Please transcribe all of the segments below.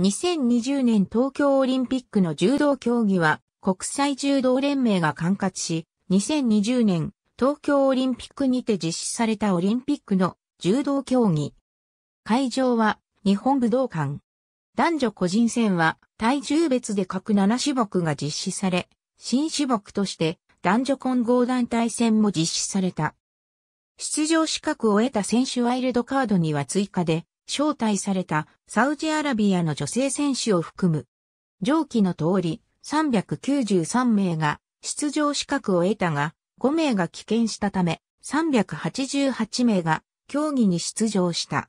2020年東京オリンピックの柔道競技は国際柔道連盟が管轄し、2020年東京オリンピックにて実施されたオリンピックの柔道競技。会場は日本武道館。男女個人戦は体重別で各7種目が実施され、新種目として男女混合団体戦も実施された。出場資格を得た選手ワイルドカードには追加で招待されたサウジアラビアの女性選手を含む、上記の通り393名が出場資格を得たが、5名が棄権したため、388名が競技に出場した。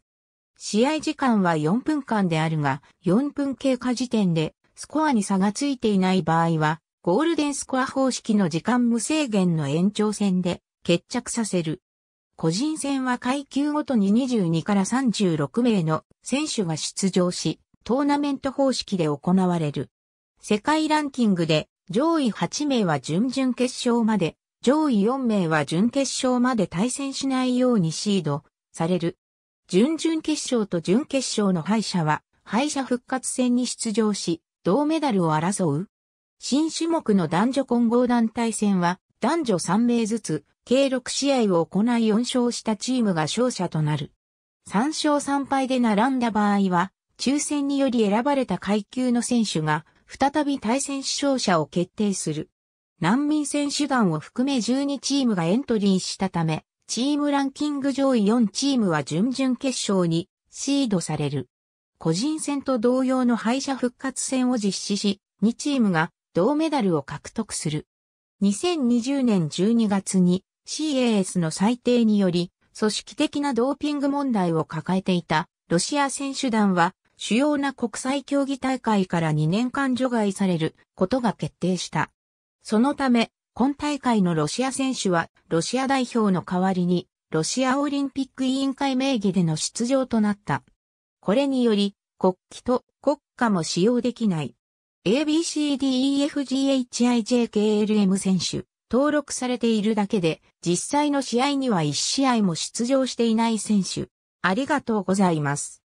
試合時間は4分間であるが、4分経過時点でスコアに差がついていない場合は、ゴールデンスコア方式の時間無制限の延長戦で決着させる。個人戦は階級ごとに22から36名の選手が出場し、トーナメント方式で行われる。世界ランキングで上位8名は準々決勝まで、上位4名は準決勝まで対戦しないようにシードされる。準々決勝と準決勝の敗者は敗者復活戦に出場し、銅メダルを争う。新種目の男女混合団体戦は男女3名ずつ、計6試合を行い4勝したチームが勝者となる。3勝3敗で並んだ場合は、抽選により選ばれた階級の選手が、再び対戦死傷者を決定する。難民選手団を含め12チームがエントリーしたため、チームランキング上位4チームは準々決勝にシードされる。個人戦と同様の敗者復活戦を実施し、2チームが銅メダルを獲得する。2020年12月に CAS の裁定により、組織的なドーピング問題を抱えていたロシア選手団は主要な国際競技大会から2年間除外されることが決定した。そのため、今大会のロシア選手はロシア代表の代わりにロシアオリンピック委員会名義での出場となった。これにより国旗と国歌も使用できない。ABCDEFGHIJKLM 選手、登録されているだけで、実際の試合には1試合も出場していない選手。ありがとうございます。